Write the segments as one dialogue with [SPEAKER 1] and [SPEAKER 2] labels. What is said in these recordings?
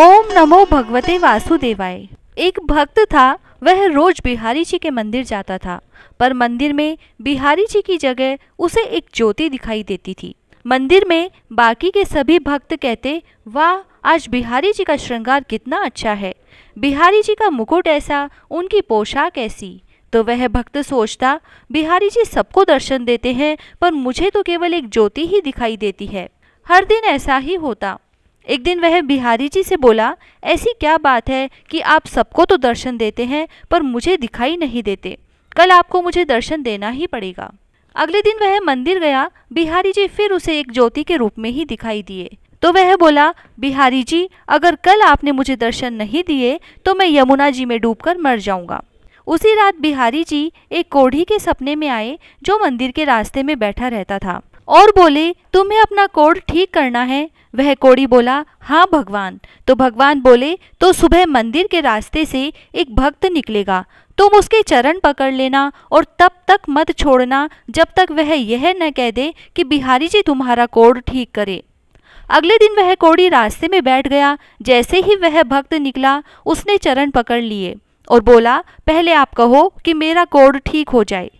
[SPEAKER 1] ओम नमो भगवते वासुदेवाय एक भक्त था वह रोज बिहारी जी के मंदिर जाता था पर मंदिर में बिहारी जी की जगह उसे एक ज्योति दिखाई देती थी मंदिर में बाकी के सभी भक्त कहते वाह आज बिहारी जी का श्रृंगार कितना अच्छा है बिहारी जी का मुकुट ऐसा उनकी पोशाक ऐसी तो वह भक्त सोचता बिहारी जी सबको दर्शन देते हैं पर मुझे तो केवल एक ज्योति ही दिखाई देती है हर दिन ऐसा ही होता एक दिन वह बिहारी जी से बोला ऐसी क्या बात है कि आप सबको तो दर्शन देते हैं पर मुझे दिखाई नहीं देते कल आपको मुझे दर्शन देना ही पड़ेगा अगले दिन वह मंदिर गया बिहारी जी फिर उसे एक ज्योति के रूप में ही दिखाई दिए तो वह बोला बिहारी जी अगर कल आपने मुझे दर्शन नहीं दिए तो मैं यमुना जी में डूबकर मर जाऊंगा उसी रात बिहारी जी एक कोढ़ी के सपने में आए जो मंदिर के रास्ते में बैठा रहता था और बोले तुम्हें अपना कोड ठीक करना है वह कोड़ी बोला हाँ भगवान तो भगवान बोले तो सुबह मंदिर के रास्ते से एक भक्त निकलेगा तुम उसके चरण पकड़ लेना और तब तक मत छोड़ना जब तक वह यह न कह दे कि बिहारी जी तुम्हारा कोड ठीक करे अगले दिन वह कोड़ी रास्ते में बैठ गया जैसे ही वह भक्त निकला उसने चरण पकड़ लिए और बोला पहले आप कहो कि मेरा कोड ठीक हो जाए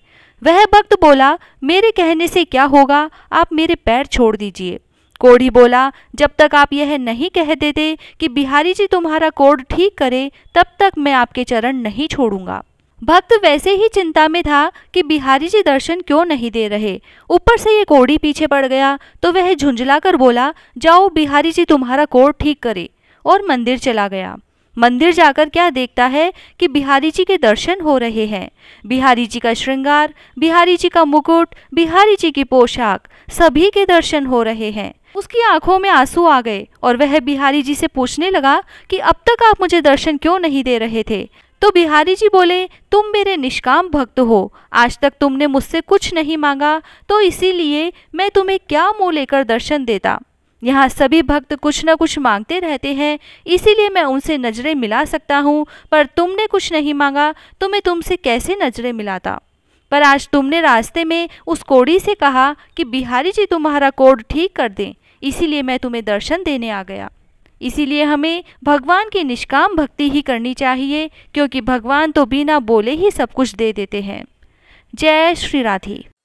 [SPEAKER 1] वह भक्त बोला मेरे कहने से क्या होगा आप मेरे पैर छोड़ दीजिए कोढ़ी बोला जब तक आप यह नहीं कह देते कि बिहारी जी तुम्हारा कोड ठीक करे तब तक मैं आपके चरण नहीं छोड़ूंगा भक्त वैसे ही चिंता में था कि बिहारी जी दर्शन क्यों नहीं दे रहे ऊपर से ये कोड़ी पीछे पड़ गया तो वह झुंझला कर बोला जाओ बिहारी जी तुम्हारा कोड ठीक करे और मंदिर चला गया मंदिर जाकर क्या देखता है कि बिहारी जी के दर्शन हो रहे हैं बिहारी जी का श्रृंगार बिहारी जी का मुकुट बिहारी जी की पोशाक सभी के दर्शन हो रहे हैं उसकी आंखों में आंसू आ गए और वह बिहारी जी से पूछने लगा कि अब तक आप मुझे दर्शन क्यों नहीं दे रहे थे तो बिहारी जी बोले तुम मेरे निष्काम भक्त हो आज तक तुमने मुझसे कुछ नहीं मांगा तो इसीलिए मैं तुम्हें क्या मुँह लेकर दर्शन देता यहाँ सभी भक्त कुछ न कुछ मांगते रहते हैं इसीलिए मैं उनसे नज़रें मिला सकता हूँ पर तुमने कुछ नहीं मांगा तो मैं तुमसे कैसे नज़रें मिलाता पर आज तुमने रास्ते में उस कोड़ी से कहा कि बिहारी जी तुम्हारा कोड ठीक कर दें इसीलिए मैं तुम्हें दर्शन देने आ गया इसीलिए हमें भगवान की निष्काम भक्ति ही करनी चाहिए क्योंकि भगवान तो बिना बोले ही सब कुछ दे देते हैं जय श्री राधे